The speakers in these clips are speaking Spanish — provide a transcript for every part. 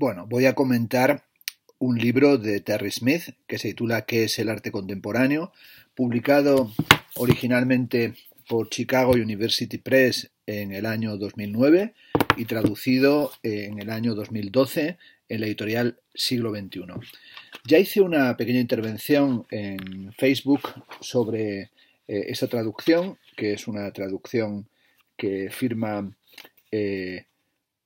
Bueno, voy a comentar un libro de Terry Smith que se titula ¿Qué es el arte contemporáneo? publicado originalmente por Chicago University Press en el año 2009 y traducido en el año 2012 en la editorial Siglo XXI. Ya hice una pequeña intervención en Facebook sobre eh, esa traducción, que es una traducción que firma eh,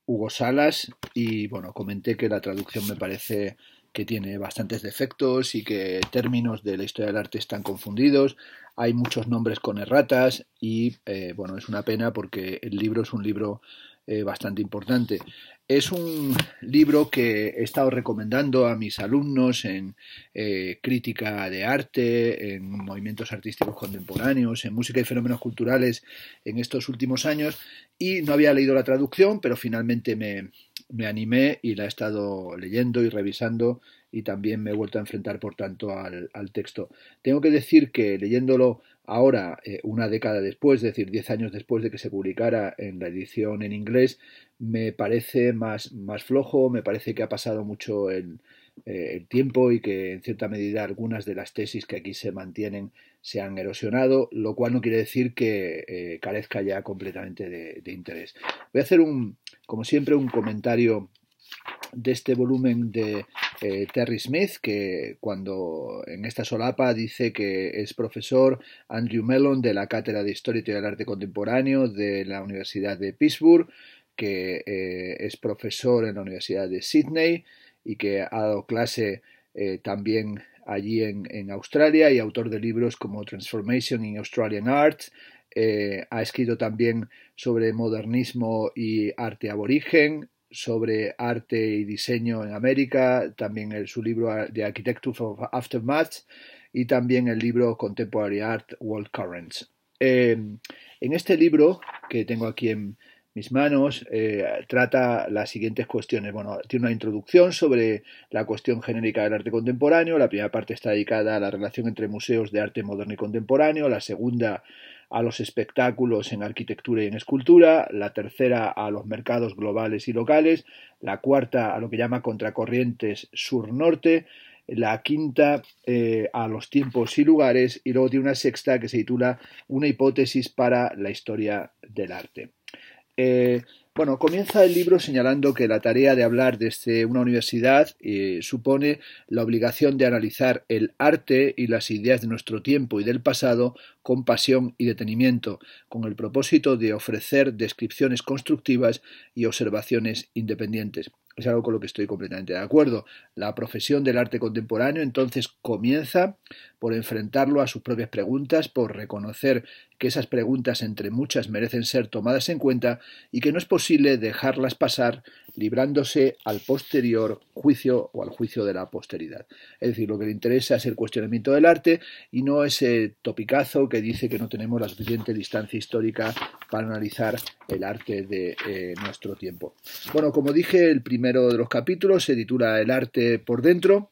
Hugo Salas y bueno, comenté que la traducción me parece que tiene bastantes defectos y que términos de la historia del arte están confundidos, hay muchos nombres con erratas y eh, bueno, es una pena porque el libro es un libro eh, bastante importante. Es un libro que he estado recomendando a mis alumnos en eh, crítica de arte, en movimientos artísticos contemporáneos, en música y fenómenos culturales en estos últimos años y no había leído la traducción, pero finalmente me animé y la he estado leyendo y revisando y también me he vuelto a enfrentar, por tanto, al, texto. Tengo que decir que leyéndolo ahora, eh, una década después, es decir, diez años después de que se publicara en la edición en inglés, me parece más, más flojo, me parece que ha pasado mucho el, eh, el tiempo y que, en cierta medida, algunas de las tesis que aquí se mantienen se han erosionado, lo cual no quiere decir que eh, carezca ya completamente de, de interés. Voy a hacer un, como siempre, un comentario de este volumen de eh, Terry Smith, que cuando en esta solapa dice que es profesor Andrew Mellon de la Cátedra de Historia y del Arte Contemporáneo de la Universidad de Pittsburgh, que eh, es profesor en la Universidad de Sydney y que ha dado clase eh, también allí en, en, Australia y autor de libros como Transformation in Australian Art. ha escrito también sobre modernismo y arte aborigen, sobre arte y diseño en América, también su libro The Architecture of Aftermath y también el libro Contemporary Art World Currents. Eh, en este libro que tengo aquí en, mis manos, eh, trata las siguientes cuestiones. Bueno, tiene una introducción sobre la cuestión genérica del arte contemporáneo. La primera parte está dedicada a la relación entre museos de arte moderno y contemporáneo. La segunda a los espectáculos en arquitectura y en escultura, la tercera a los mercados globales y locales, la cuarta a lo que llama contracorrientes sur-norte, la quinta eh, a los tiempos y lugares y luego tiene una sexta que se titula Una hipótesis para la historia del arte. Eh, bueno, comienza el libro señalando que la tarea de hablar desde este, una universidad eh, supone la obligación de analizar el arte y las ideas de nuestro tiempo y del pasado con pasión y detenimiento, con el propósito de ofrecer descripciones constructivas y observaciones independientes. Es algo con lo que estoy completamente de acuerdo. La profesión del arte contemporáneo entonces comienza por enfrentarlo a sus propias preguntas, por reconocer que esas preguntas entre muchas merecen ser tomadas en cuenta y que no es posible dejarlas pasar librándose al posterior juicio o al juicio de la posteridad. Es decir, lo que le interesa es el cuestionamiento del arte y no ese topicazo que dice que no tenemos la suficiente distancia histórica para analizar el arte de eh, nuestro tiempo. Bueno, como dije, el primero de los capítulos se titula El arte por dentro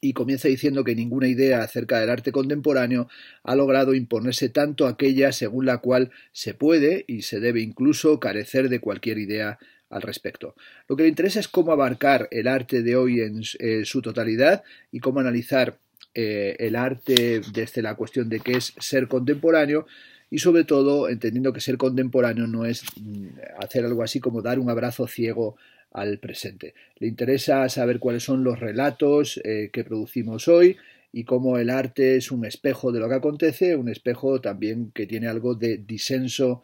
y comienza diciendo que ninguna idea acerca del arte contemporáneo ha logrado imponerse tanto aquella según la cual se puede y se debe incluso carecer de cualquier idea al respecto. Lo que le interesa es cómo abarcar el arte de hoy en eh, su totalidad y cómo analizar eh, el arte desde la cuestión de qué es ser contemporáneo y sobre todo entendiendo que ser contemporáneo no es mm, hacer algo así como dar un abrazo ciego al presente. Le interesa saber cuáles son los relatos eh, que producimos hoy y cómo el arte es un espejo de lo que acontece, un espejo también que tiene algo de disenso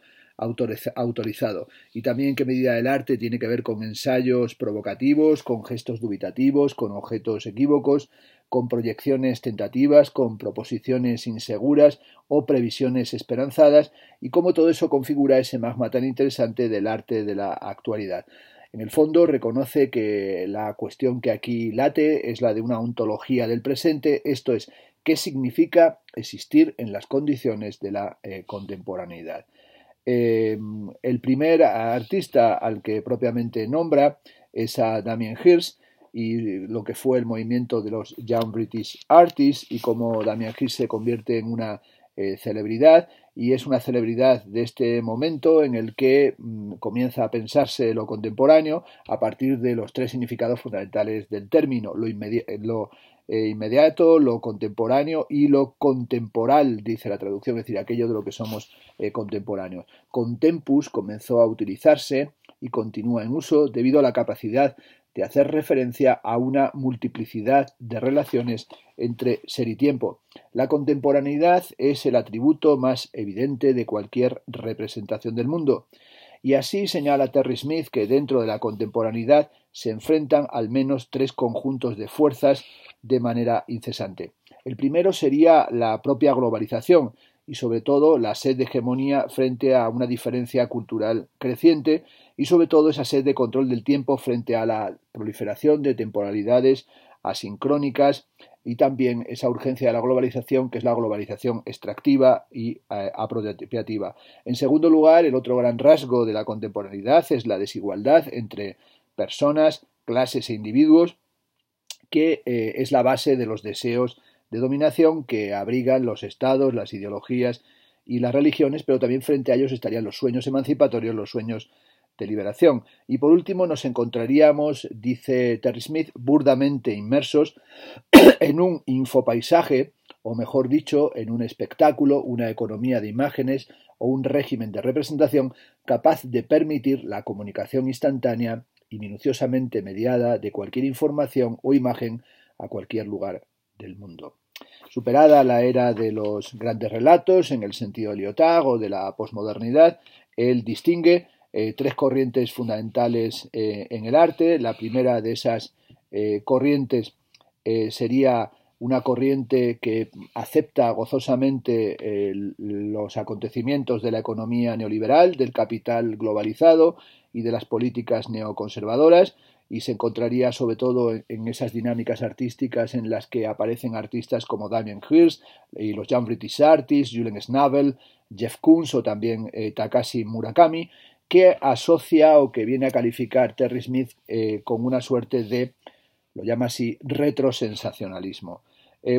autorizado y también qué medida el arte tiene que ver con ensayos provocativos, con gestos dubitativos, con objetos equívocos, con proyecciones tentativas, con proposiciones inseguras o previsiones esperanzadas y cómo todo eso configura ese magma tan interesante del arte de la actualidad. En el fondo reconoce que la cuestión que aquí late es la de una ontología del presente, esto es, qué significa existir en las condiciones de la eh, contemporaneidad. Em, el primer artista al que propiamente nombra es a Damien Hirst y lo que fue el movimiento de los Young British Artists y cómo Damien Hirst se convierte en una eh, celebridad y es una celebridad de este momento en el que mm, comienza a pensarse lo contemporáneo a partir de los tres significados fundamentales del término, lo, eh, eh, inmediato, lo contemporáneo y lo contemporal, dice la traducción, es decir, aquello de lo que somos eh, contemporáneos. Contempus comenzó a utilizarse y continúa en uso debido a la capacidad hacer referencia a una multiplicidad de relaciones entre ser y tiempo. La contemporaneidad es el atributo más evidente de cualquier representación del mundo. Y así señala Terry Smith que dentro de la contemporaneidad se enfrentan al menos tres conjuntos de fuerzas de manera incesante. El primero sería la propia globalización, y sobre todo la sed de hegemonía frente a una diferencia cultural creciente y sobre todo esa sed de control del tiempo frente a la proliferación de temporalidades asincrónicas y también esa urgencia de la globalización, que es la globalización extractiva y eh, apropiativa. En segundo lugar, el otro gran rasgo de la contemporaneidad es la desigualdad entre personas, clases e individuos, que eh, es la base de los deseos de dominación que abrigan los estados, las ideologías y las religiones, pero también frente a ellos estarían los sueños emancipatorios, los sueños de liberación. Y por último nos encontraríamos, dice Terry Smith, burdamente inmersos en un infopaisaje, o mejor dicho, en un espectáculo, una economía de imágenes o un régimen de representación capaz de permitir la comunicación instantánea y minuciosamente mediada de cualquier información o imagen a cualquier lugar del mundo. Superada la era de los grandes relatos en el sentido de Lyotard o de la posmodernidad, él distingue eh, tres corrientes fundamentales eh, en el arte. La primera de esas eh, corrientes sería una corriente que acepta gozosamente los acontecimientos de la economía neoliberal, del capital globalizado y de las políticas neoconservadoras y se encontraría sobre todo en esas dinámicas artísticas en las que aparecen artistas como Damien Hirst eh, y los Young British Artists, Julian Schnabel, Jeff Koons o también eh, Takashi Murakami, que asocia o que viene a calificar Terry Smith eh, con una suerte de, lo llama así, retrosensacionalismo.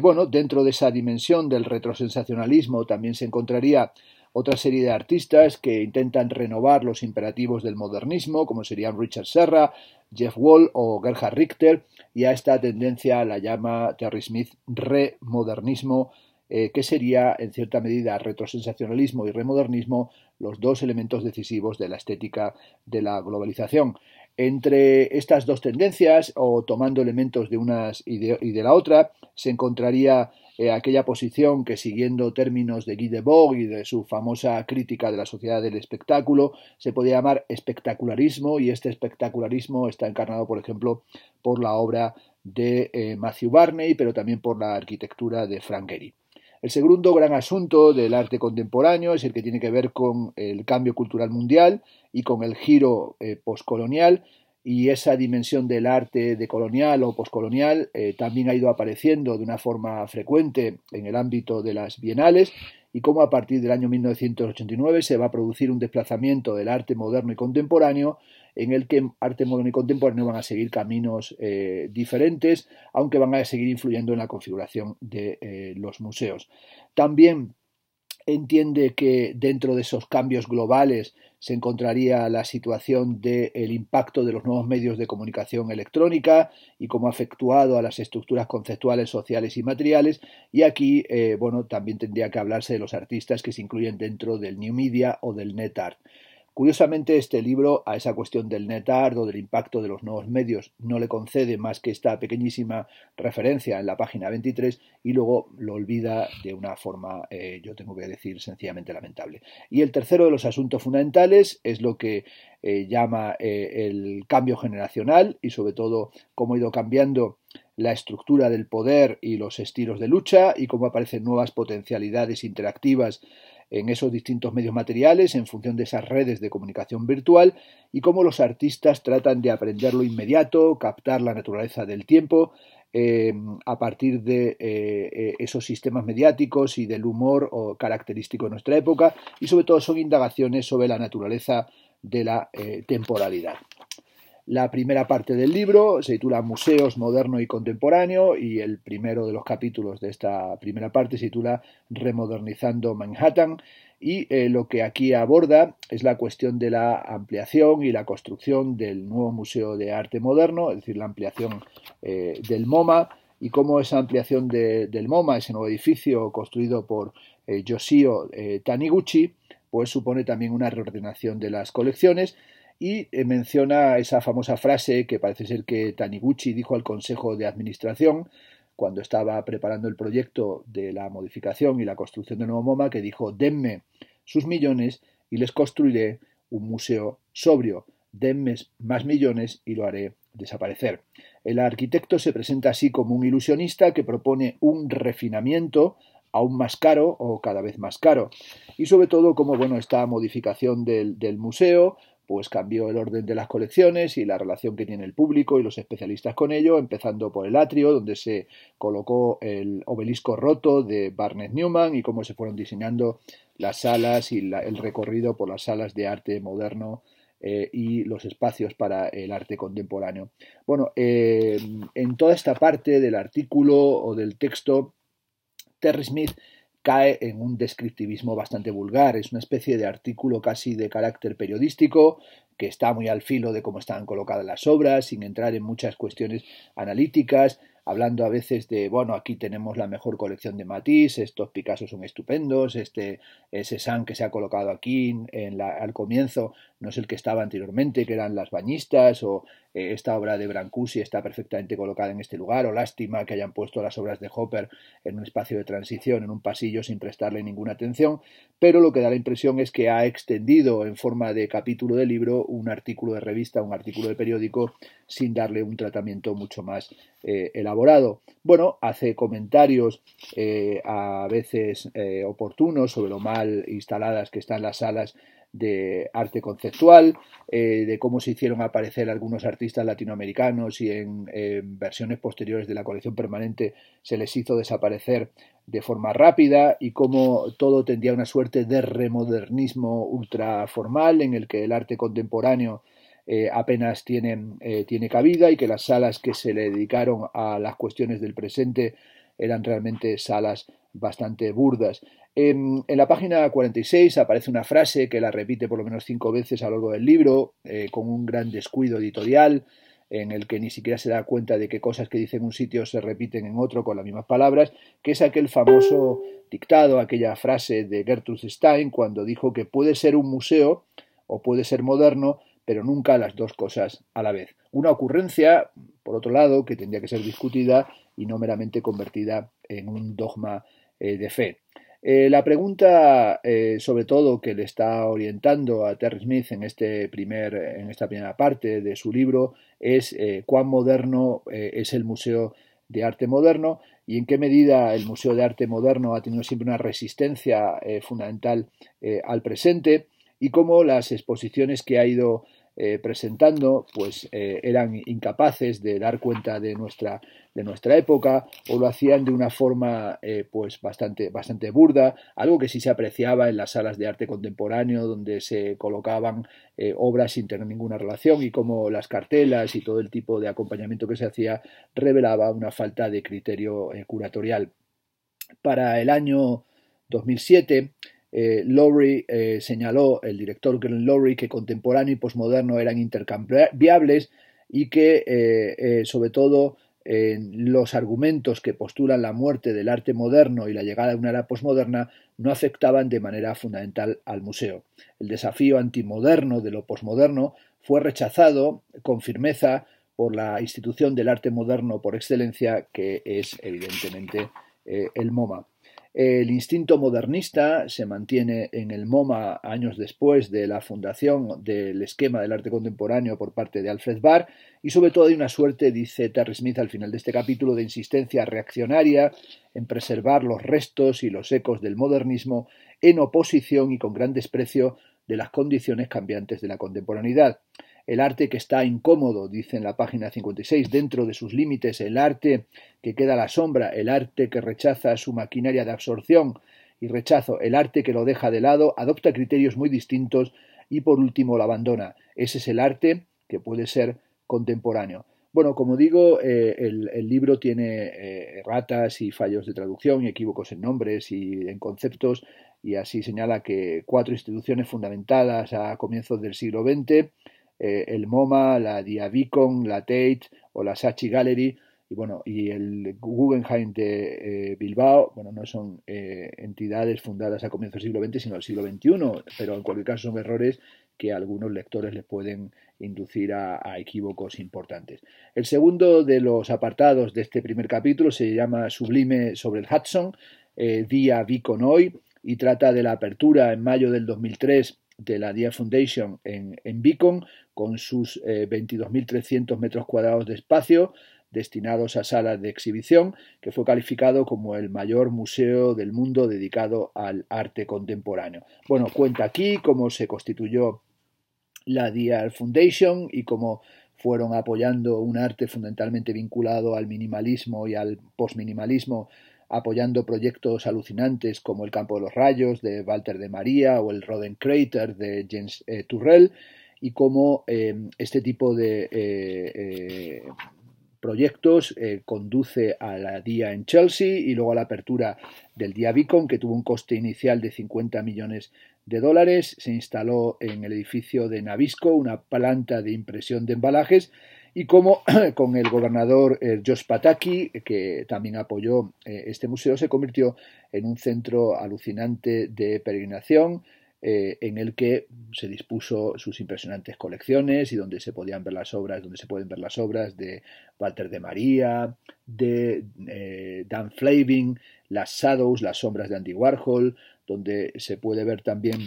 bueno, dentro de esa dimensión del retrosensacionalismo también se encontraría otra serie de artistas que intentan renovar los imperativos del modernismo, como serían Richard Serra, Jeff Wall o Gerhard Richter, y a esta tendencia la llama Terry Smith remodernismo, eh, que sería en cierta medida retrosensacionalismo y remodernismo, los dos elementos decisivos de la estética de la globalización. Entre estas dos tendencias, o tomando elementos de unas y de la otra, se encontraría eh, aquella posición que, siguiendo términos de Guy Debord y de su famosa crítica de la sociedad del espectáculo, se podía llamar espectacularismo, y este espectacularismo está encarnado, por ejemplo, por la obra de eh, Matthew Barney, pero también por la arquitectura de Frank Gehry. El segundo gran asunto del arte contemporáneo es el que tiene que ver con el cambio cultural mundial y con el giro eh, poscolonial postcolonial, y esa dimensión del arte decolonial o poscolonial eh, también ha ido apareciendo de una forma frecuente en el ámbito de las bienales y cómo a partir del año 1989 se va a producir un desplazamiento del arte moderno y contemporáneo en el que arte moderno y contemporáneo van a seguir caminos eh, diferentes, aunque van a seguir influyendo en la configuración de eh, los museos. También entiende que dentro de esos cambios globales se encontraría la situación del impacto de los nuevos medios de comunicación electrónica y cómo ha afectuado a las estructuras conceptuales, sociales y materiales. Y aquí, eh, bueno, también tendría que hablarse de los artistas que se incluyen dentro del New Media o del Net Curiosamente, este libro a esa cuestión del o del impacto de los nuevos medios, no le concede más que esta pequeñísima referencia en la página 23 y luego lo olvida de una forma, eh, yo tengo que decir, sencillamente lamentable. Y el tercero de los asuntos fundamentales es lo que eh, llama eh, el cambio generacional y sobre todo cómo ha ido cambiando la estructura del poder y los estilos de lucha y cómo aparecen nuevas potencialidades interactivas en esos distintos medios materiales en función de esas redes de comunicación virtual y cómo los artistas tratan de aprender lo inmediato, captar la naturaleza del tiempo eh, a partir de eh, eh, esos sistemas mediáticos y del humor característico de nuestra época y sobre todo son indagaciones sobre la naturaleza de la temporalidad. La primera parte del libro se titula Museos moderno y contemporáneo y el primero de los capítulos de esta primera parte se titula Remodernizando Manhattan y eh, lo que aquí aborda es la cuestión de la ampliación y la construcción del nuevo Museo de Arte Moderno, es decir, la ampliación eh, del MoMA y cómo esa ampliación del MoMA, ese nuevo edificio construido por eh, Yoshio Taniguchi, pues supone también una reordenación de las colecciones y eh, menciona esa famosa frase que parece ser que Taniguchi dijo al Consejo de Administración cuando estaba preparando el proyecto de la modificación y la construcción del nuevo MoMA, que dijo, denme sus millones y les construiré un museo sobrio, denme más millones y lo haré desaparecer. El arquitecto se presenta así como un ilusionista que propone un refinamiento aún más caro o cada vez más caro. Y sobre todo como bueno, esta modificación del, del museo pues cambió el orden de las colecciones y la relación que tiene el público y los especialistas con ello, empezando por el atrio, donde se colocó el obelisco roto de Barnett Newman y cómo se fueron diseñando las salas y el recorrido por las salas de arte moderno eh, y los espacios para el arte contemporáneo. Bueno, eh, en toda esta parte del artículo o del texto, Terry Smith cae en un descriptivismo bastante vulgar. Es una especie de artículo casi de carácter periodístico que está muy al filo de cómo están colocadas las obras, sin entrar en muchas cuestiones analíticas, hablando a veces de, bueno, aquí tenemos la mejor colección de matiz, estos Picasso son estupendos, este, ese San que se ha colocado aquí en al comienzo no es el que estaba anteriormente, que eran las bañistas, o eh, esta obra de Brancusi está perfectamente colocada en este lugar, o lástima que hayan puesto las obras de Hopper en un espacio de transición, en un pasillo sin prestarle ninguna atención, pero lo que da la impresión es que ha extendido en forma de capítulo de libro un artículo de revista, un artículo de periódico, sin darle un tratamiento mucho más eh, elaborado. Bueno, hace comentarios eh, a veces oportunos sobre lo mal instaladas que están las salas de arte conceptual, eh, de cómo se hicieron aparecer algunos artistas latinoamericanos y en, versiones posteriores de la colección permanente se les hizo desaparecer de forma rápida y cómo todo tendía una suerte de remodernismo ultraformal en el que el arte contemporáneo eh, apenas eh, tiene cabida y que las salas que se le dedicaron a las cuestiones del presente eran realmente salas bastante burdas. Em, en, la página 46 aparece una frase que la repite por lo menos cinco veces a lo largo del libro, eh, con un gran descuido editorial, en el que ni siquiera se da cuenta de que cosas que dicen un sitio se repiten en otro con las mismas palabras, que es aquel famoso dictado, aquella frase de Gertrude Stein cuando dijo que puede ser un museo o puede ser moderno, pero nunca las dos cosas a la vez. Una ocurrencia, por otro lado, que tendría que ser discutida y no meramente convertida en un dogma eh, de fe. Eh, la pregunta, eh, sobre todo, que le está orientando a Terry Smith en, este en esta primera parte de su libro es cuán moderno es el Museo de Arte Moderno y en qué medida el Museo de Arte Moderno ha tenido siempre una resistencia fundamental al presente y cómo las exposiciones que ha ido eh, presentando pues, eh, eran incapaces de dar cuenta de nuestra época o lo hacían de una forma eh, pues, bastante burda algo que sí se apreciaba en las salas de arte contemporáneo donde se colocaban obras sin tener ninguna relación y como las cartelas y todo el tipo de acompañamiento que se hacía revelaba una falta de criterio curatorial para el año 2007 eh, Lowry eh, señaló, el director Glenn Lowry, que contemporáneo y posmoderno eran intercambiables y que, eh, sobre todo, los argumentos que postulan la muerte del arte moderno y la llegada de una era posmoderna no afectaban de manera fundamental al museo. El desafío antimoderno de lo posmoderno fue rechazado con firmeza por la institución del arte moderno por excelencia, que es evidentemente el MoMA. El instinto modernista se mantiene en el MoMA años después de la fundación del esquema del arte contemporáneo por parte de Alfred Barr y sobre todo hay una suerte, dice Terry Smith al final de este capítulo, de insistencia reaccionaria en preservar los restos y los ecos del modernismo en oposición y con gran desprecio de las condiciones cambiantes de la contemporaneidad el arte que está incómodo, dice en la página 56, dentro de sus límites, el arte que queda a la sombra, el arte que rechaza su maquinaria de absorción y rechazo, el arte que lo deja de lado, adopta criterios muy distintos y por último lo abandona. Ese es el arte que puede ser contemporáneo. Bueno, como digo, eh, el, libro tiene eh, ratas erratas y fallos de traducción y equívocos en nombres y en conceptos y así señala que cuatro instituciones fundamentadas a comienzos del siglo XX eh, el MoMA, la Beacon, la Tate o la Sachi Gallery y bueno, y el Guggenheim de eh, Bilbao, bueno, no son eh, entidades fundadas a comienzos del siglo XX, sino del siglo XXI, pero en cualquier caso son errores que algunos lectores les pueden inducir a, equívocos importantes. El segundo de los apartados de este primer capítulo se llama Sublime sobre el Hudson, eh, Día Beacon Hoy, y trata de la apertura en mayo del 2003 de la Dia Foundation en, en Beacon con sus 22.300 eh, metros cuadrados de espacio destinados a salas de exhibición, que fue calificado como el mayor museo del mundo dedicado al arte contemporáneo. Bueno, cuenta aquí cómo se constituyó la DR Foundation y cómo fueron apoyando un arte fundamentalmente vinculado al minimalismo y al postminimalismo, apoyando proyectos alucinantes como el Campo de los Rayos de Walter de María o el Roden Crater de James eh, Turrell y cómo eh, este tipo de eh, eh, proyectos conduce a la día en Chelsea y luego a la apertura del día Beacon, que tuvo un coste inicial de 50 millones de dólares. Se instaló en el edificio de Navisco una planta de impresión de embalajes y cómo con el gobernador Josh Pataki, que también apoyó este museo, se convirtió en un centro alucinante de peregrinación, eh, en el que se dispuso sus impresionantes colecciones y donde se podían ver las obras, donde se pueden ver las obras de Walter de María, de eh, Dan Flavin, las Shadows, las sombras de Andy Warhol, donde se puede ver también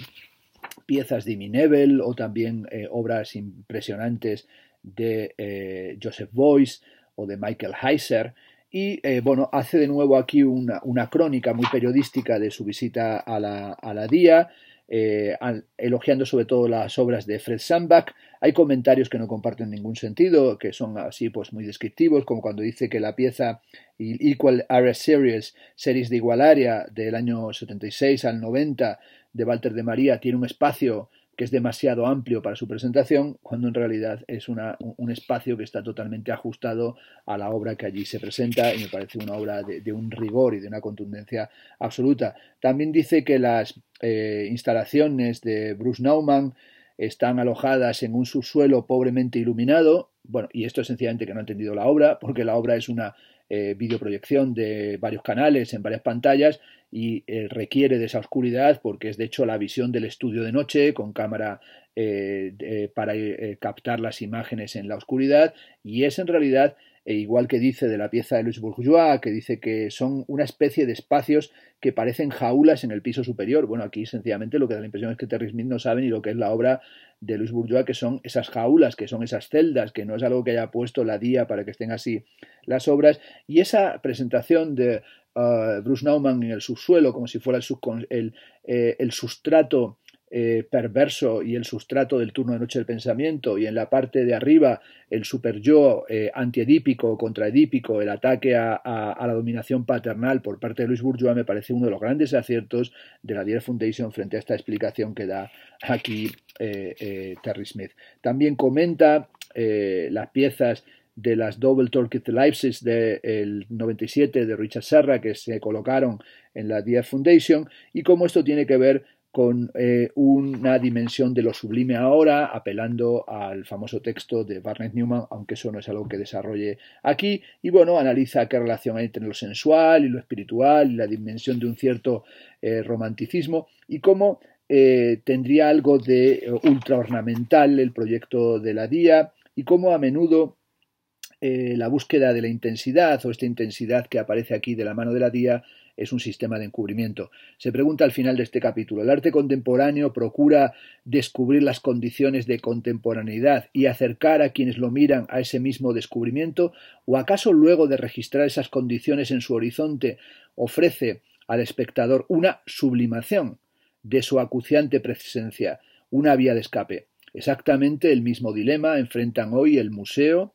piezas de Minnevel o también eh, obras impresionantes de Joseph Boyce o de Michael Heiser y bueno, hace de nuevo aquí una, crónica muy periodística de su visita a la, a la DIA, eh, elogiando sobre todo las obras de Fred Sandbach. Hay comentarios que no comparten ningún sentido, que son así pues muy descriptivos, como cuando dice que la pieza Equal Area Series, series de igual área del año 76 al 90 de Walter de María, tiene un espacio que es demasiado amplio para su presentación, cuando en realidad es un espacio que está totalmente ajustado a la obra que allí se presenta y me parece una obra de, un rigor y de una contundencia absoluta. También dice que las eh, instalaciones de Bruce Nauman están alojadas en un subsuelo pobremente iluminado, bueno, y esto es sencillamente que no ha entendido la obra, porque la obra es una eh, videoproyección de varios canales en varias pantallas y eh, requiere de esa oscuridad porque es de hecho la visión del estudio de noche con cámara eh, para captar las imágenes en la oscuridad y es en realidad e igual que dice de la pieza de Luis Bourgeois, que dice que son una especie de espacios que parecen jaulas en el piso superior. Bueno, aquí sencillamente lo que da la impresión es que Terry Smith no sabe ni lo que es la obra de Luis Bourgeois, que son esas jaulas, que son esas celdas, que no es algo que haya puesto la día para que estén así las obras. Y esa presentación de uh, Bruce Nauman en el subsuelo, como si fuera el eh, sustrato eh, perverso y el sustrato del turno de noche del pensamiento, y en la parte de arriba el super yo eh, antiedípico o contraedípico, el ataque a, la dominación paternal por parte de Luis Bourgeois, me parece uno de los grandes aciertos de la Dier Foundation frente a esta explicación que da aquí eh, Terry Smith. También comenta las piezas de las Double Torqued de del 97 de Richard Serra que se colocaron en la Dier Foundation y cómo esto tiene que ver con eh, una dimensión de lo sublime ahora, apelando al famoso texto de Barnett Newman, aunque eso no es algo que desarrolle aquí, y bueno, analiza qué relación hay entre lo sensual y lo espiritual y la dimensión de un cierto eh, romanticismo y cómo eh, tendría algo de ultraornamental el proyecto de la Día, y cómo a menudo la búsqueda de la intensidad o esta intensidad que aparece aquí de la mano de la Día, es un sistema de encubrimiento. Se pregunta al final de este capítulo, ¿el arte contemporáneo procura descubrir las condiciones de contemporaneidad y acercar a quienes lo miran a ese mismo descubrimiento? ¿O acaso luego de registrar esas condiciones en su horizonte ofrece al espectador una sublimación de su acuciante presencia, una vía de escape? Exactamente el mismo dilema enfrentan hoy el museo,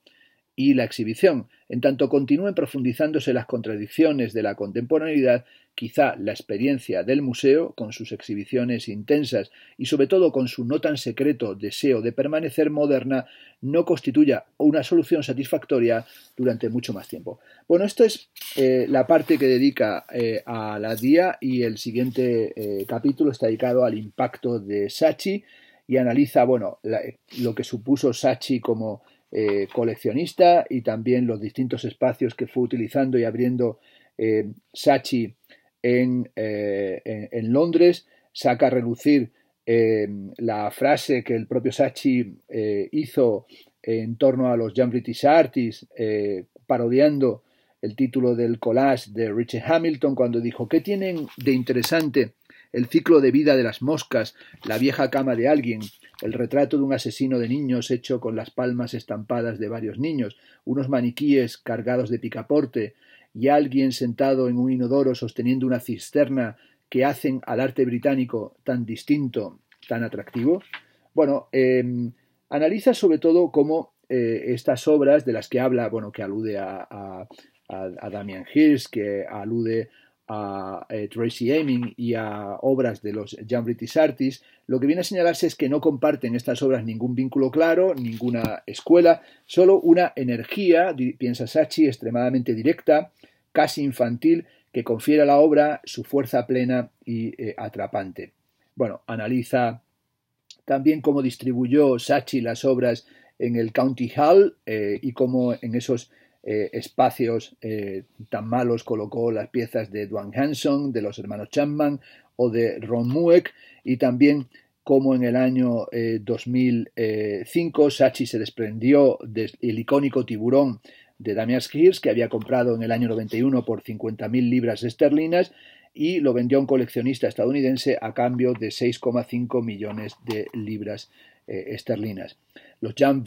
y la exhibición, en tanto continúen profundizándose las contradicciones de la contemporaneidad, quizá la experiencia del museo, con sus exhibiciones intensas y sobre todo con su no tan secreto deseo de permanecer moderna, no constituya una solución satisfactoria durante mucho más tiempo. Bueno, esto es eh, la parte que dedica eh, a la Día y el siguiente eh, capítulo está dedicado al impacto de Sachi y analiza, bueno, lo que supuso Sachi como eh, coleccionista y también los distintos espacios que fue utilizando y abriendo eh, Sachi eh, en, Londres, saca a relucir la frase que el propio Sachi hizo en torno a los Young British Artists, parodiando el título del collage de Richard Hamilton cuando dijo, ¿qué tienen de interesante el ciclo de vida de las moscas, la vieja cama de alguien, el retrato de un asesino de niños hecho con las palmas estampadas de varios niños, unos maniquíes cargados de picaporte, y alguien sentado en un inodoro sosteniendo una cisterna que hacen al arte británico tan distinto, tan atractivo? Bueno, em, analiza sobre todo cómo eh, estas obras de las que habla, bueno, que alude a, a, Damian Hirst, que alude a eh, Tracy Emin y a obras de los Young British Artists, lo que viene a señalarse es que no comparten estas obras ningún vínculo claro, ninguna escuela, solo una energía, piensa Sachi, extremadamente directa, casi infantil, que confiere a la obra su fuerza plena y eh, atrapante. Bueno, analiza también cómo distribuyó Sachi las obras en el County Hall eh, y cómo en esos eh, espacios eh, tan malos colocó las piezas de Duane Hanson, de los hermanos Chapman o de Ron Mueck y también como en el año 2005 eh, Sachi se desprendió del icónico tiburón de Damian Hirst que había comprado en el año 91 por 50.000 libras esterlinas y lo vendió a un coleccionista estadounidense a cambio de 6,5 millones de libras esterlinas. Los Young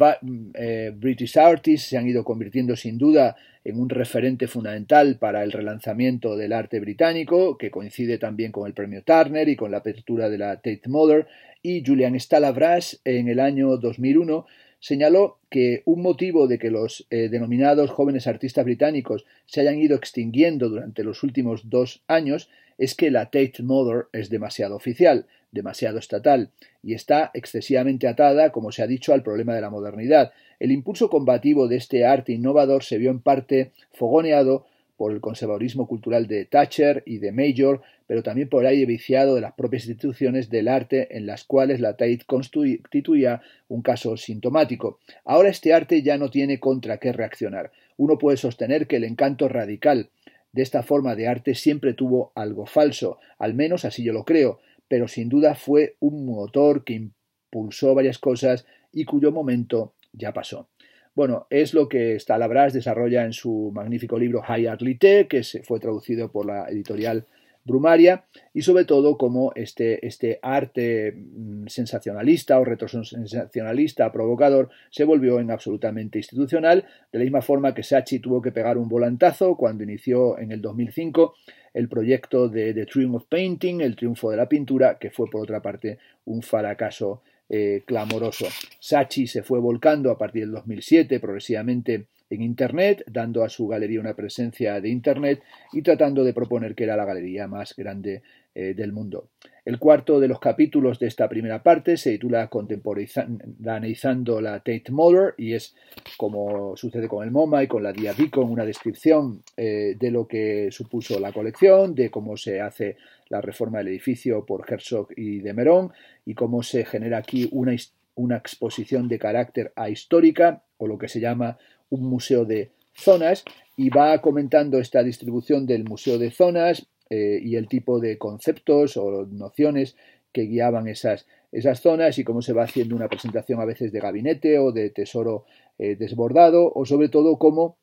eh, British Artists se han ido convirtiendo sin duda en un referente fundamental para el relanzamiento del arte británico, que coincide también con el premio Turner y con la apertura de la Tate Modern, y Julian Stalabras, en el año 2001 señaló que un motivo de que los eh, denominados jóvenes artistas británicos se hayan ido extinguiendo durante los últimos dos años es que la Tate Modern es demasiado oficial, demasiado estatal, y está excesivamente atada, como se ha dicho, al problema de la modernidad. El impulso combativo de este arte innovador se vio en parte fogoneado por el conservadurismo cultural de Thatcher y de Major, pero también por el aire viciado de las propias instituciones del arte en las cuales la Tate constituía un caso sintomático. Ahora este arte ya no tiene contra qué reaccionar. Uno puede sostener que el encanto radical de esta forma de arte siempre tuvo algo falso, al menos así yo lo creo, pero sin duda fue un motor que impulsó varias cosas y cuyo momento ya pasó. Bueno, es lo que Stalabras desarrolla en su magnífico libro High Art Lite, que fue traducido por la editorial Brumaria y sobre todo como este, este arte mm, sensacionalista o retrosensacionalista provocador se volvió en absolutamente institucional, de la misma forma que Sachi tuvo que pegar un volantazo cuando inició en el 2005 el proyecto de The Triumph of Painting, el triunfo de la pintura, que fue por otra parte un fracaso eh, clamoroso. Sachi se fue volcando a partir del 2007 progresivamente en Internet, dando a su galería una presencia de Internet y tratando de proponer que era la galería más grande eh, del mundo. El cuarto de los capítulos de esta primera parte se titula Contemporaneizando la Tate Modern y es, como sucede con el MoMA y con la Dia Beacon, una descripción eh, de lo que supuso la colección, de cómo se hace la reforma del edificio por Herzog y de Merón y cómo se genera aquí una, una exposición de carácter ahistórica o lo que se llama un museo de zonas y va comentando esta distribución del museo de zonas eh, y el tipo de conceptos o nociones que guiaban esas, esas zonas y cómo se va haciendo una presentación a veces de gabinete o de tesoro eh, desbordado o sobre todo cómo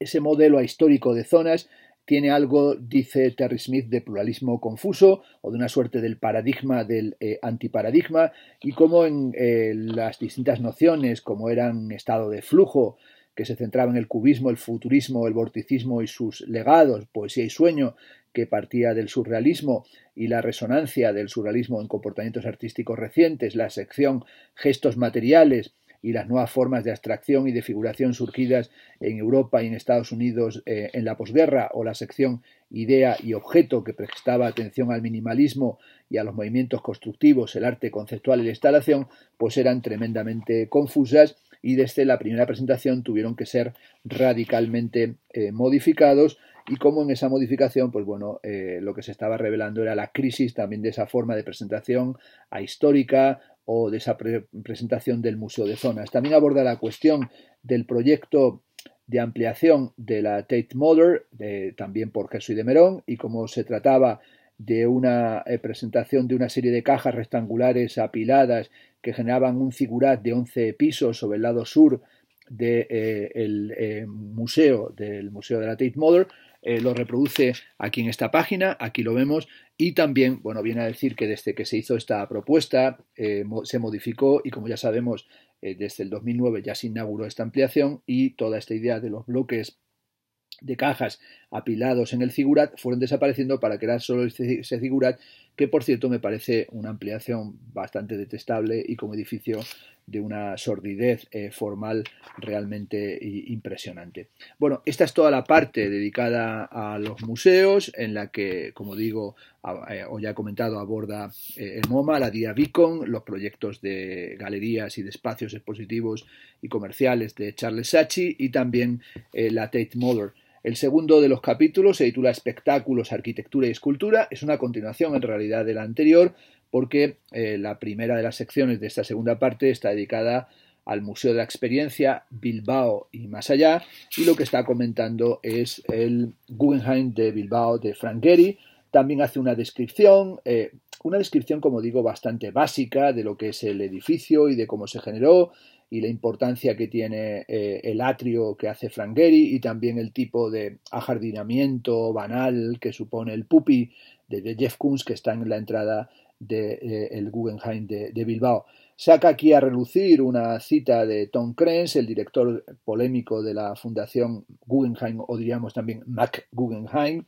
ese modelo histórico de zonas tiene algo, dice Terry Smith, de pluralismo confuso o de una suerte del paradigma del eh, antiparadigma y cómo en las distintas nociones como eran estado de flujo, que se centraba en el cubismo, el futurismo, el vorticismo y sus legados, poesía y sueño, que partía del surrealismo y la resonancia del surrealismo en comportamientos artísticos recientes, la sección gestos materiales y las nuevas formas de abstracción y de figuración surgidas en Europa y en Estados Unidos eh, en la posguerra, o la sección idea y objeto que prestaba atención al minimalismo y a los movimientos constructivos, el arte conceptual y la instalación, pues eran tremendamente confusas y desde la primera presentación tuvieron que ser radicalmente eh, modificados y como en esa modificación, pues bueno, eh, lo que se estaba revelando era la crisis también de esa forma de presentación histórica o de esa presentación del Museo de Zonas. También aborda la cuestión del proyecto de ampliación de la Tate Modern, también por Jesús de Merón, y como se trataba de una eh, presentación de una serie de cajas rectangulares apiladas que generaban un figurat de 11 pisos sobre el lado sur del eh, eh, museo, del Museo de la Tate Modern, eh, lo reproduce aquí en esta página, aquí lo vemos, y también, bueno, viene a decir que desde que se hizo esta propuesta se modificó y como ya sabemos, desde el 2009 ya se inauguró esta ampliación y toda esta idea de los bloques de cajas apilados en el figurat fueron desapareciendo para crear solo ese figurat, que por cierto me parece una ampliación bastante detestable y como edificio de una sordidez eh, formal realmente impresionante. Bueno, esta es toda la parte dedicada a los museos, en la que, como digo, o ya he comentado, aborda eh, el MoMA, la Dia Beacon, los proyectos de galerías y de espacios expositivos y comerciales de Charles Sachi y también eh, la Tate Motor. El segundo de los capítulos se titula Espectáculos, Arquitectura y Escultura. Es una continuación en realidad de la anterior porque eh, la primera de las secciones de esta segunda parte está dedicada al Museo de la Experiencia, Bilbao y más allá, y lo que está comentando es el Guggenheim de Bilbao de Frank Gehry. También hace una descripción, eh, una descripción, como digo, bastante básica de lo que es el edificio y de cómo se generó, y la importancia que tiene eh, el atrio que hace Frangheri y también el tipo de ajardinamiento banal que supone el pupi de, Jeff Koons que está en la entrada del de, eh, Guggenheim de, Bilbao saca aquí a relucir una cita de Tom Krenz, el director polémico de la Fundación Guggenheim, o diríamos también Mac Guggenheim,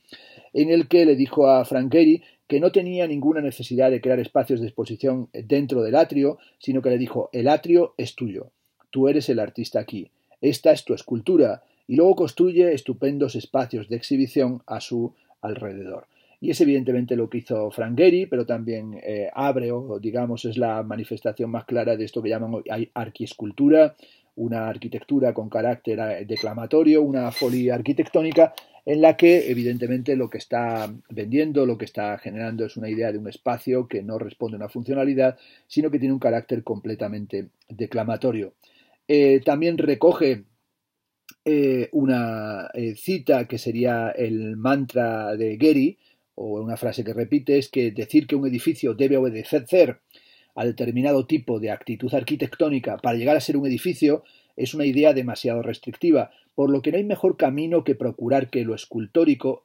en el que le dijo a Frank Gehry que no tenía ninguna necesidad de crear espacios de exposición dentro del atrio, sino que le dijo, el atrio es tuyo, tú eres el artista aquí, esta es tu escultura, y luego construye estupendos espacios de exhibición a su alrededor. Y es evidentemente lo que hizo Frangheri, pero también eh, abre, o digamos, es la manifestación más clara de esto que llaman hoy arquiescultura, una arquitectura con carácter eh, declamatorio, una folía arquitectónica, en la que evidentemente lo que está vendiendo, lo que está generando es una idea de un espacio que no responde a una funcionalidad, sino que tiene un carácter completamente declamatorio. Eh, también recoge eh, una cita que sería el mantra de Gehry, o una frase que repite, es que decir que un edificio debe obedecer a determinado tipo de actitud arquitectónica para llegar a ser un edificio es una idea demasiado restrictiva, por lo que no hay mejor camino que procurar que lo escultórico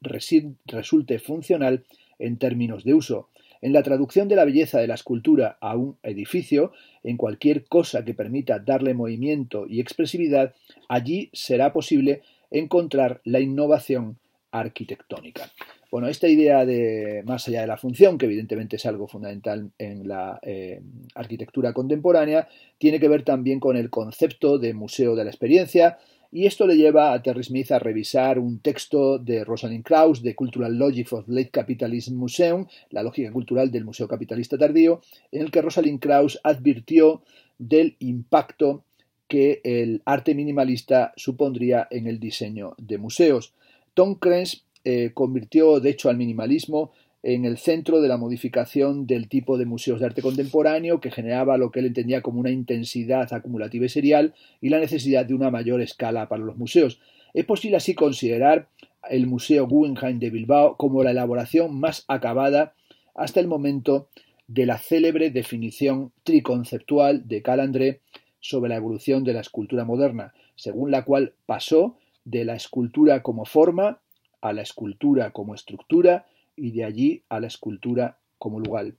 resulte funcional en términos de uso. En la traducción de la belleza de la escultura a un edificio, en cualquier cosa que permita darle movimiento y expresividad, allí será posible encontrar la innovación arquitectónica. Bueno, esta idea de más allá de la función, que evidentemente es algo fundamental en la eh, arquitectura contemporánea, tiene que ver también con el concepto de museo de la experiencia, y esto le lleva a Terry Smith a revisar un texto de Rosalind Krauss, de Cultural Logic of Late Capitalism Museum, la lógica cultural del Museo Capitalista Tardío, en el que Rosalind Krauss advirtió del impacto que el arte minimalista supondría en el diseño de museos. Tom Krenz eh, convirtió, de hecho, al minimalismo en el centro de la modificación del tipo de museos de arte contemporáneo que generaba lo que él entendía como una intensidad acumulativa y serial y la necesidad de una mayor escala para los museos. Es posible así considerar el Museo Guggenheim de Bilbao como la elaboración más acabada hasta el momento de la célebre definición triconceptual de Calandré sobre la evolución de la escultura moderna, según la cual pasó de la escultura como forma a la escultura como estructura y de allí a la escultura como lugar.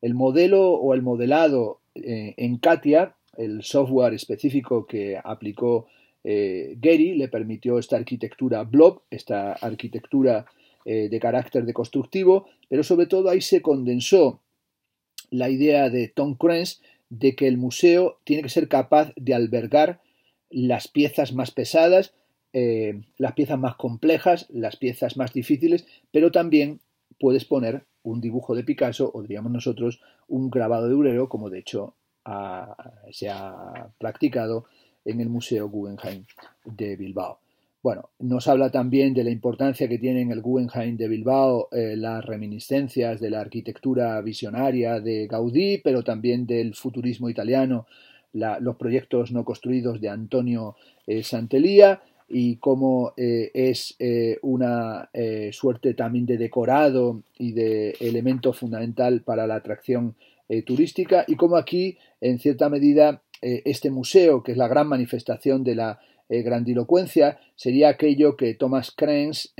El modelo o el modelado eh, en Katia, el software específico que aplicó eh, Gary, le permitió esta arquitectura blob, esta arquitectura eh, de carácter deconstructivo, pero sobre todo ahí se condensó la idea de Tom Crens de que el museo tiene que ser capaz de albergar las piezas más pesadas eh, las piezas más complejas, las piezas más difíciles, pero también puedes poner un dibujo de Picasso o diríamos nosotros un grabado de Urero, como de hecho se ha practicado en el Museo Guggenheim de Bilbao. Bueno, nos habla también de la importancia que tiene en el Guggenheim de Bilbao eh, las reminiscencias de la arquitectura visionaria de Gaudí, pero también del futurismo italiano, los proyectos no construidos de Antonio eh, Santelía, y cómo eh, es eh, una eh, suerte también de decorado y de elemento fundamental para la atracción turística y cómo aquí, en cierta medida, este museo, que es la gran manifestación de la grandilocuencia, sería aquello que Thomas Krenz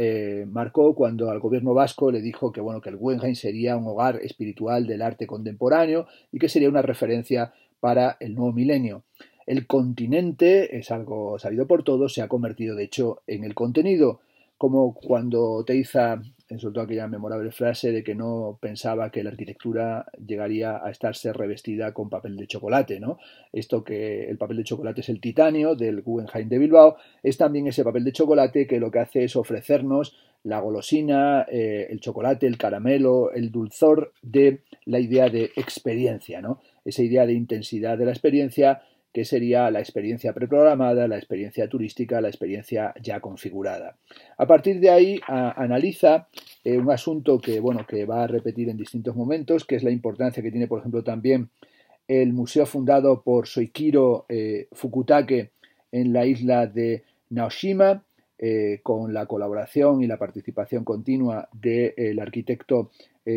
marcó cuando al gobierno vasco le dijo que, bueno, que el Guggenheim sería un hogar espiritual del arte contemporáneo y que sería una referencia para el nuevo milenio. El continente es algo sabido por todos, se ha convertido de hecho en el contenido, como cuando Teiza soltó aquella memorable frase de que no pensaba que la arquitectura llegaría a estarse revestida con papel de chocolate, ¿no? Esto que el papel de chocolate es el titanio del Guggenheim de Bilbao, es también ese papel de chocolate que lo que hace es ofrecernos la golosina, eh, el chocolate, el caramelo, el dulzor de la idea de experiencia, ¿no? Esa idea de intensidad de la experiencia que sería la experiencia preprogramada, la experiencia turística, la experiencia ya configurada. A partir de ahí analiza eh, un asunto que, que va a repetir en distintos momentos, que es la importancia que tiene, por ejemplo, también el museo fundado por Soikiro eh, Fukutake en la isla de Naoshima, eh, con la colaboración y la participación continua del arquitecto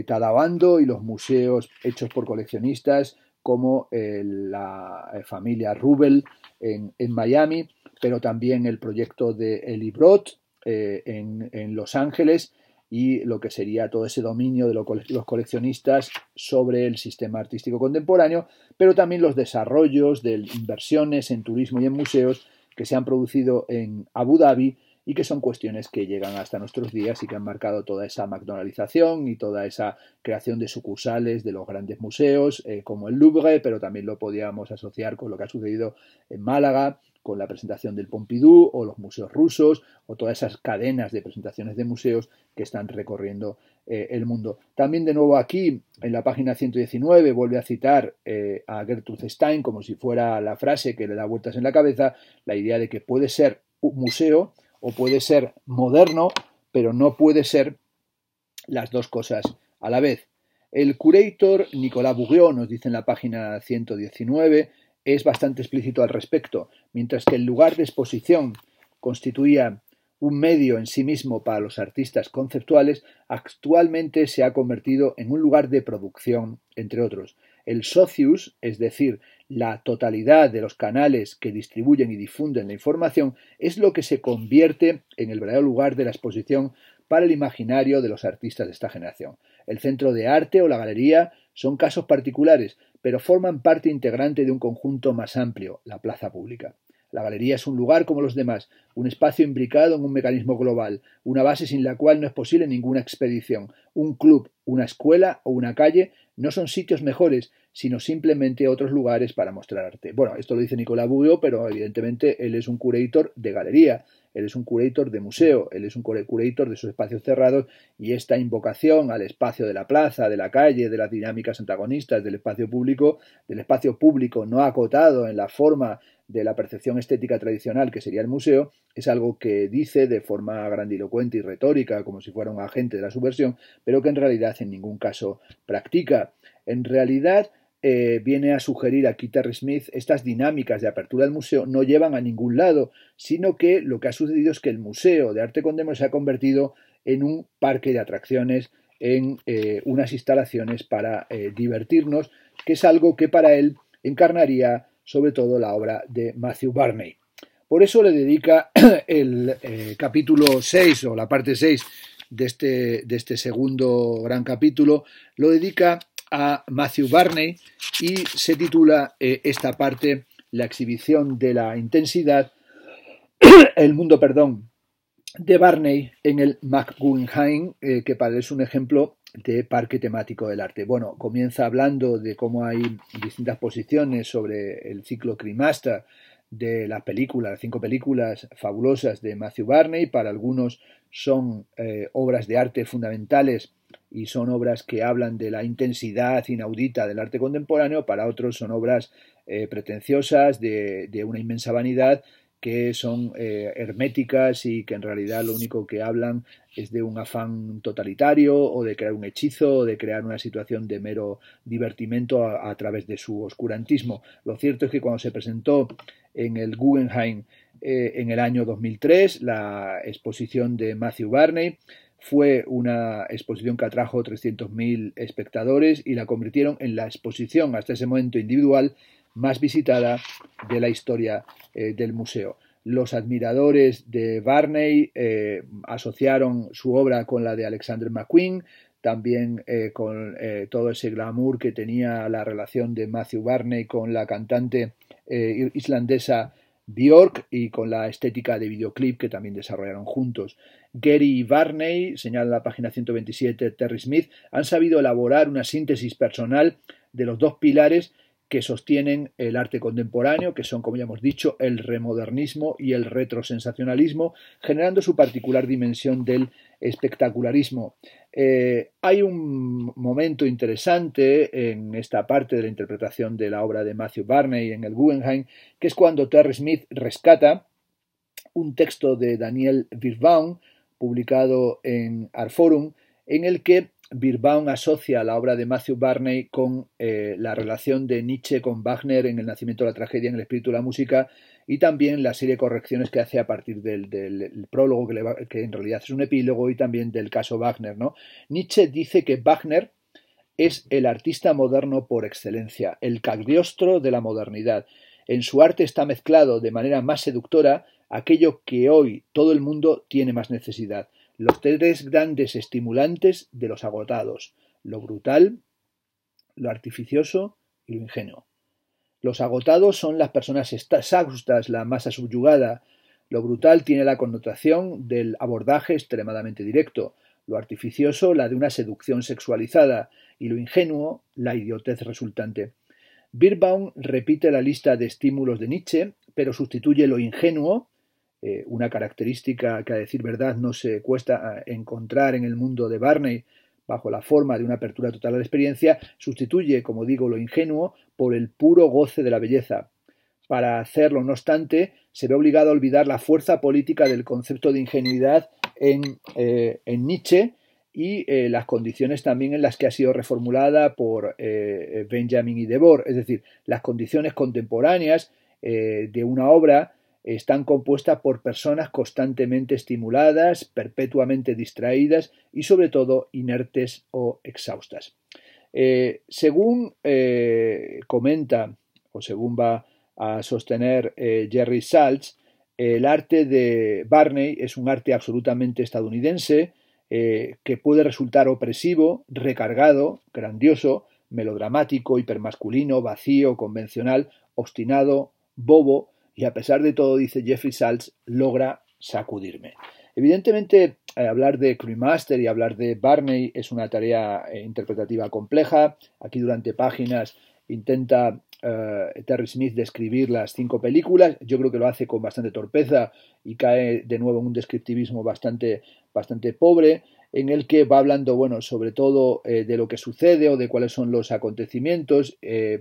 Tadabando y los museos hechos por coleccionistas como eh, la eh, familia Rubel en, Miami, pero también el proyecto de Eli Brot eh, en, Los Ángeles y lo que sería todo ese dominio de los coleccionistas sobre el sistema artístico contemporáneo, pero también los desarrollos de inversiones en turismo y en museos que se han producido en Abu Dhabi y que son cuestiones que llegan hasta nuestros días y que han marcado toda esa McDonaldización y toda esa creación de sucursales de los grandes museos eh, como el Louvre, pero también lo podíamos asociar con lo que ha sucedido en Málaga con la presentación del Pompidou o los museos rusos o todas esas cadenas de presentaciones de museos que están recorriendo eh, el mundo. También de nuevo aquí en la página 119 vuelve a citar eh, a Gertrude Stein como si fuera la frase que le da vueltas en la cabeza, la idea de que puede ser un museo o puede ser moderno, pero no puede ser las dos cosas a la vez. El curator Nicolás Bourgeon, nos dice en la página 119, es bastante explícito al respecto. Mientras que el lugar de exposición constituía un medio en sí mismo para los artistas conceptuales, actualmente se ha convertido en un lugar de producción, entre otros. El socius, es decir, la totalidad de los canales que distribuyen y difunden la información es lo que se convierte en el verdadero lugar de la exposición para el imaginario de los artistas de esta generación. El centro de arte o la galería son casos particulares, pero forman parte integrante de un conjunto más amplio, la plaza pública. La galería es un lugar como los demás, un espacio imbricado en un mecanismo global, una base sin la cual no es posible ninguna expedición. Un club, una escuela o una calle no son sitios mejores, sino simplemente a otros lugares para mostrar arte. Bueno, esto lo dice Nicolás Buyo, pero evidentemente él es un curator de galería, él es un curator de museo, él es un curator de sus espacios cerrados y esta invocación al espacio de la plaza, de la calle, de las dinámicas antagonistas, del espacio público, del espacio público no acotado en la forma de la percepción estética tradicional que sería el museo, es algo que dice de forma grandilocuente y retórica, como si fuera un agente de la subversión, pero que en realidad en ningún caso practica. En realidad, eh, viene a sugerir aquí Terry Smith, estas dinámicas de apertura del museo no llevan a ningún lado, sino que lo que ha sucedido es que el Museo de Arte Contemporáneo se ha convertido en un parque de atracciones, en eh, unas instalaciones para eh, divertirnos, que es algo que para él encarnaría sobre todo la obra de Matthew Barney. Por eso le dedica el capítulo 6 o la parte 6 de este, de este segundo gran capítulo, lo dedica a Matthew Barney y se titula eh, esta parte La exhibición de la intensidad, el mundo, perdón, de Barney en el McGuinheim, eh, que para es un ejemplo de parque temático del arte. Bueno, comienza hablando de cómo hay distintas posiciones sobre el ciclo Crimaster de las películas, las cinco películas fabulosas de Matthew Barney. Para algunos son eh, obras de arte fundamentales y son obras que hablan de la intensidad inaudita del arte contemporáneo. Para otros son obras eh, pretenciosas, de, una inmensa vanidad, que son eh, herméticas y que en realidad lo único que hablan es de un afán totalitario o de crear un hechizo o de crear una situación de mero divertimento a través de su oscurantismo. Lo cierto es que cuando se presentó en el Guggenheim eh, en el año 2003, la exposición de Matthew Barney. Fue una exposición que atrajo 300.000 espectadores y la convirtieron en la exposición hasta ese momento individual más visitada de la historia eh, del museo. Los admiradores de Barney eh, asociaron su obra con la de Alexander McQueen, también eh, con eh, todo ese glamour que tenía la relación de Matthew Barney con la cantante eh, islandesa Björk y con la estética de videoclip que también desarrollaron juntos. Gary y Barney, señala la página 127 Terry Smith, han sabido elaborar una síntesis personal de los dos pilares que sostienen el arte contemporáneo, que son, como ya hemos dicho, el remodernismo y el retrosensacionalismo, generando su particular dimensión del espectacularismo. Eh, hay un momento interesante en esta parte de la interpretación de la obra de Matthew Barney en el Guggenheim, que es cuando Terry Smith rescata un texto de Daniel Birbaum, publicado en Art en el que Birbaum asocia la obra de Matthew Barney con eh, la relación de Nietzsche con Wagner en El nacimiento de la tragedia, en el espíritu de la música, y también la serie de correcciones que hace a partir del, prólogo, que, en realidad es un epílogo, y también del caso Wagner. Nietzsche dice que Wagner es el artista moderno por excelencia, el cagliostro de la modernidad. En su arte está mezclado de manera más seductora aquello que hoy todo el mundo tiene más necesidad los tres grandes estimulantes de los agotados, lo brutal, lo artificioso y lo ingenuo. Los agotados son las personas exhaustas, la masa subyugada. Lo brutal tiene la connotación del abordaje extremadamente directo, lo artificioso la de una seducción sexualizada y lo ingenuo la idiotez resultante. Birbaum repite la lista de estímulos de Nietzsche, pero sustituye lo ingenuo eh, una característica que a decir verdad no se cuesta eh, encontrar en el mundo de Barney bajo la forma de una apertura total a la experiencia, sustituye, como digo, lo ingenuo por el puro goce de la belleza. Para hacerlo, no obstante, se ve obligado a olvidar la fuerza política del concepto de ingenuidad en, eh, en Nietzsche, y las condiciones también en las que ha sido reformulada por Benjamin y Debord, es decir, las condiciones contemporáneas de una obra están compuestas por personas constantemente estimuladas, perpetuamente distraídas y sobre todo inertes o exhaustas. Eh, según eh, comenta o según va a sostener eh, Jerry Saltz, el arte de Barney es un arte absolutamente estadounidense que puede resultar opresivo, recargado, grandioso, melodramático, hipermasculino, vacío, convencional, obstinado, bobo, y a pesar de todo, dice Jeffrey Saltz, logra sacudirme. Evidentemente, eh, hablar de Crewmaster y hablar de Barney es una tarea eh, interpretativa compleja. Aquí durante páginas intenta eh, Terry Smith describir las cinco películas. Yo creo que lo hace con bastante torpeza y cae de nuevo en un descriptivismo bastante, bastante pobre, en el que va hablando, bueno, sobre todo de lo que sucede o de cuáles son los acontecimientos,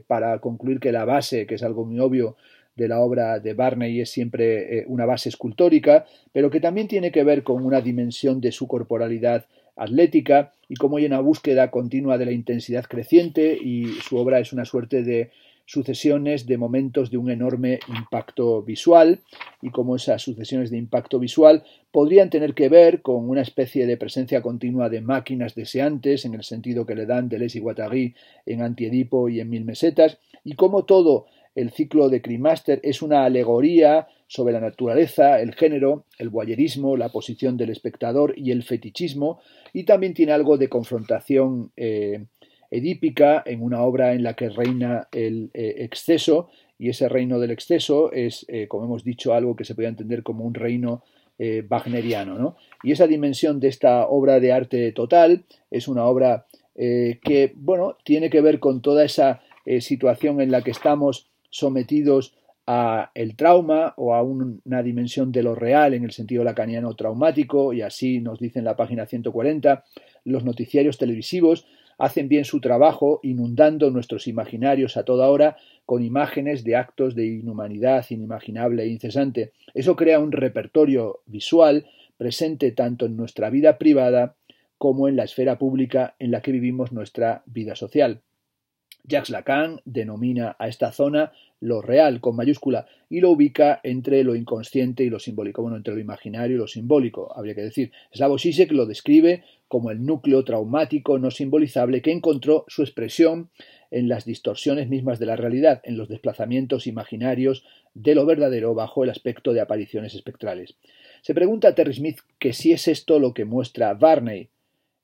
para concluir que la base, que es algo muy obvio, de la obra de Barney es siempre eh, una base escultórica, pero que también tiene que ver con una dimensión de su corporalidad atlética y cómo hay una búsqueda continua de la intensidad creciente y su obra es una suerte de sucesiones de momentos de un enorme impacto visual y cómo esas sucesiones de impacto visual podrían tener que ver con una especie de presencia continua de máquinas deseantes en el sentido que le dan Deleuze y Guattari en Antiedipo y en Mil Mesetas y cómo todo el ciclo de Crimaster es una alegoría sobre la naturaleza, el género, el guayerismo, la posición del espectador y el fetichismo, y también tiene algo de confrontación eh, edípica en una obra en la que reina el eh, exceso, y ese reino del exceso es, eh, como hemos dicho, algo que se puede entender como un reino wagneriano. Y esa dimensión de esta obra de arte total es una obra que, bueno, tiene que ver con toda esa situación en la que estamos sometidos a el trauma o a una dimensión de lo real en el sentido lacaniano traumático, y así nos dice en la página 140, los noticiarios televisivos hacen bien su trabajo inundando nuestros imaginarios a toda hora con imágenes de actos de inhumanidad inimaginable e incesante. Eso crea un repertorio visual presente tanto en nuestra vida privada como en la esfera pública en la que vivimos nuestra vida social. Jacques Lacan denomina a esta zona lo real con mayúscula y lo ubica entre lo inconsciente y lo simbólico, bueno, entre lo imaginario y lo simbólico, habría que decir. Slavoj Žižek lo describe como el núcleo traumático no simbolizable que encontró su expresión en las distorsiones mismas de la realidad, en los desplazamientos imaginarios de lo verdadero bajo el aspecto de apariciones espectrales. Se pregunta a Terry Smith que si es esto lo que muestra Barney,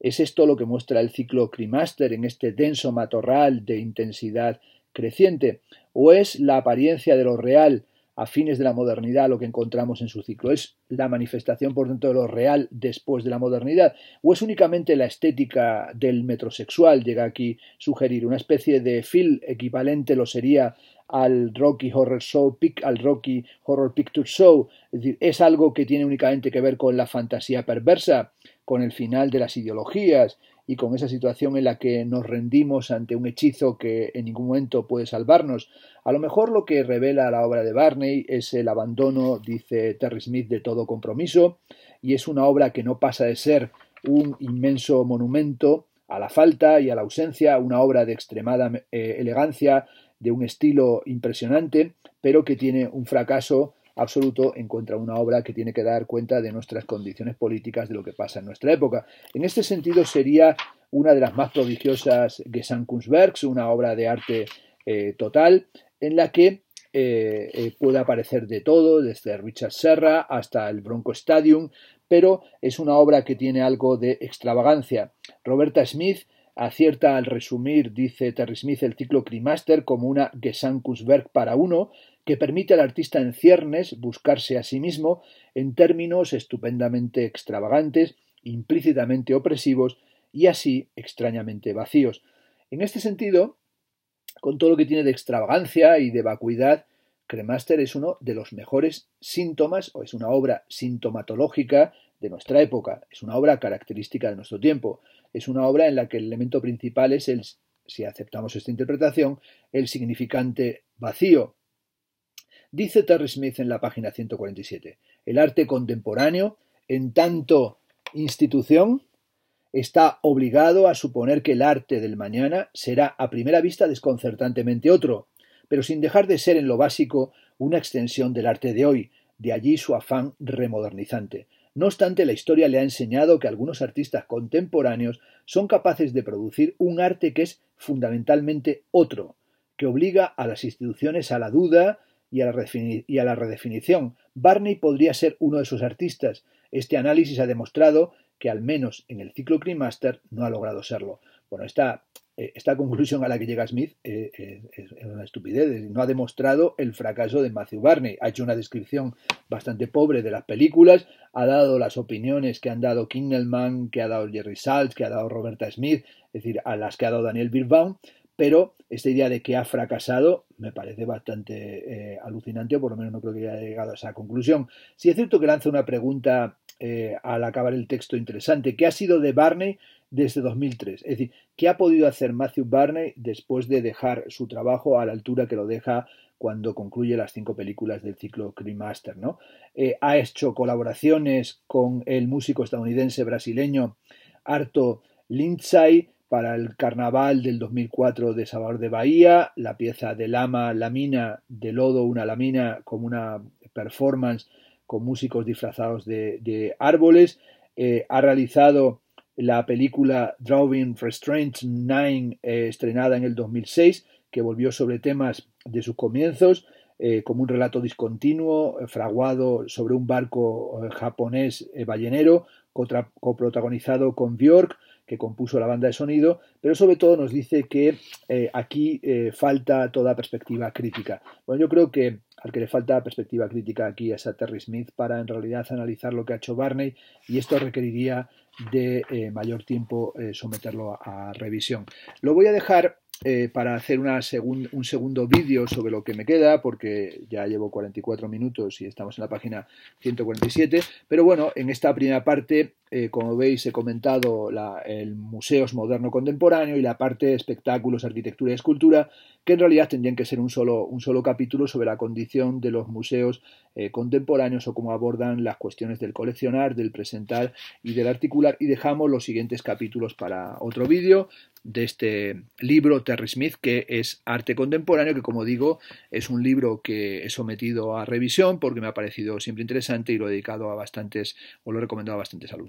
es esto lo que muestra el ciclo Crimaster en este denso matorral de intensidad creciente, o es la apariencia de lo real a fines de la modernidad lo que encontramos en su ciclo. ¿Es la manifestación, por tanto, de lo real después de la modernidad? ¿O es únicamente la estética del metrosexual? Llega aquí sugerir una especie de film equivalente lo sería al Rocky Horror Show, al Rocky Horror Picture Show. es algo que tiene únicamente que ver con la fantasía perversa con el final de las ideologías y con esa situación en la que nos rendimos ante un hechizo que en ningún momento puede salvarnos. A lo mejor lo que revela la obra de Barney es el abandono, dice Terry Smith, de todo compromiso, y es una obra que no pasa de ser un inmenso monumento a la falta y a la ausencia, una obra de extremada eh, elegancia, de un estilo impresionante, pero que tiene un fracaso absoluto encuentra una obra que tiene que dar cuenta de nuestras condiciones políticas, de lo que pasa en nuestra época. En este sentido sería una de las más prodigiosas Gesamtkunstwerks, una obra de arte eh, total, en la que eh, eh, puede aparecer de todo, desde Richard Serra hasta el Bronco Stadium, pero es una obra que tiene algo de extravagancia. Roberta Smith acierta al resumir, dice Terry Smith, el ciclo Crimaster como una Gesamtkunstwerk para uno, que permite al artista en ciernes buscarse a sí mismo en términos estupendamente extravagantes, implícitamente opresivos y así extrañamente vacíos. En este sentido, con todo lo que tiene de extravagancia y de vacuidad, Cremaster es uno de los mejores síntomas o es una obra sintomatológica de nuestra época, es una obra característica de nuestro tiempo, es una obra en la que el elemento principal es el, si aceptamos esta interpretación, el significante vacío, Dice Terry Smith en la página 147, el arte contemporáneo, en tanto institución, está obligado a suponer que el arte del mañana será a primera vista desconcertantemente otro, pero sin dejar de ser en lo básico una extensión del arte de hoy, de allí su afán remodernizante. No obstante, la historia le ha enseñado que algunos artistas contemporáneos son capaces de producir un arte que es fundamentalmente otro, que obliga a las instituciones a la duda y a, la redefinición. Barney podría ser uno de sus artistas. Este análisis ha demostrado que al menos en el ciclo Master no ha logrado serlo. Bueno, eh, esta, conclusión a la que llega Smith eh, eh, es una estupidez. No ha demostrado el fracaso de Matthew Barney. Ha hecho una descripción bastante pobre de las películas, ha dado las opiniones que han dado Kingelman, que ha dado Jerry Saltz, que ha dado Roberta Smith, es decir, a las que ha dado Daniel Birbaum, pero esta idea de que ha fracasado me parece bastante eh, alucinante, o por lo menos no creo que haya llegado a esa conclusión. Si es cierto que lanza una pregunta eh, al acabar el texto interesante, ¿qué ha sido de Barney desde 2003? Es decir, ¿qué ha podido hacer Matthew Barney después de dejar su trabajo a la altura que lo deja cuando concluye las cinco películas del ciclo Cream eh, ha hecho colaboraciones con el músico estadounidense brasileño Arto Lindsay, para el carnaval del 2004 de Salvador de Bahía, la pieza de Lama La Mina de Lodo una Lamina, como una performance con músicos disfrazados de, árboles. Eh, ha realizado la película Drawing Restraint 9, eh, estrenada en el 2006, que volvió sobre temas de sus comienzos, eh, como un relato discontinuo, fraguado sobre un barco japonés ballenero, coprotagonizado con Bjork que compuso la banda de sonido, pero sobre todo nos dice que eh, aquí eh, falta toda perspectiva crítica. Bueno, yo creo que al que le falta perspectiva crítica aquí es a Terry Smith para en realidad analizar lo que ha hecho Barney y esto requeriría de eh, mayor tiempo someterlo a, revisión. Lo voy a dejar para hacer un segundo vídeo sobre lo que me queda, porque ya llevo 44 minutos y estamos en la página 147. Pero bueno, en esta primera parte eh, como veis he comentado, el museos Moderno Contemporáneo y la parte de espectáculos, arquitectura y escultura, que en realidad tendrían que ser un solo, un solo capítulo sobre la condición de los museos eh, contemporáneos o cómo abordan las cuestiones del coleccionar, del presentar y del articular. Y dejamos los siguientes capítulos para otro vídeo de este libro Terry Smith, que es Arte Contemporáneo, que como digo es un libro que he sometido a revisión porque me ha parecido siempre interesante y lo he dedicado a bastantes o lo he recomendado a bastantes alumnos.